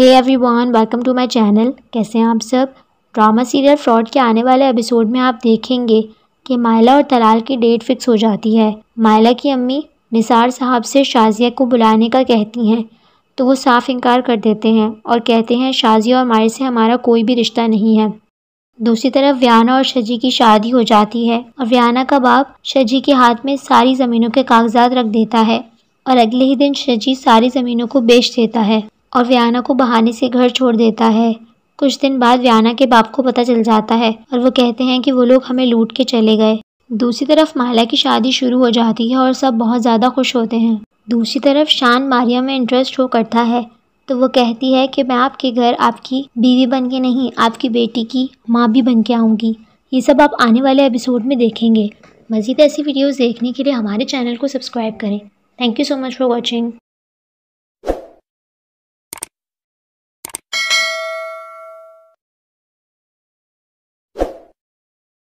hey everyone welcome to my channel कैसे हैं आप सब ड्रामा सीरियल फ्रॉड के आने वाले एपिसोड में आप देखेंगे कि मायला और तलाल की डेट फिक्स हो जाती है मायला की अम्मी निसार साहब से शाजिया को बुलाने का कहती हैं तो वो साफ इनकार कर देते हैं और कहते हैं शाजिया और मायर से हमारा कोई भी रिश्ता नहीं है दूसरी तरफ व्याना और शजी की शादी हो जाती है और व्याना का बाप शजी के हाथ में सारी ज़मीनों के कागजात रख देता है और अगले ही दिन शजी सारी ज़मीनों को बेच देता है और व्याना को बहाने से घर छोड़ देता है कुछ दिन बाद व्याना के बाप को पता चल जाता है और वो कहते हैं कि वो लोग हमें लूट के चले गए दूसरी तरफ माला की शादी शुरू हो जाती है और सब बहुत ज़्यादा खुश होते हैं दूसरी तरफ शान मारिया में इंटरेस्ट शो करता है तो वो कहती है कि मैं आपके घर आपकी बीवी बन के नहीं आपकी बेटी की माँ भी बन के आऊँगी ये सब आप आने वाले एपिसोड में देखेंगे मज़ीद ऐसी वीडियोस देखने के लिए हमारे चैनल को सब्सक्राइब करें thank you so much for watching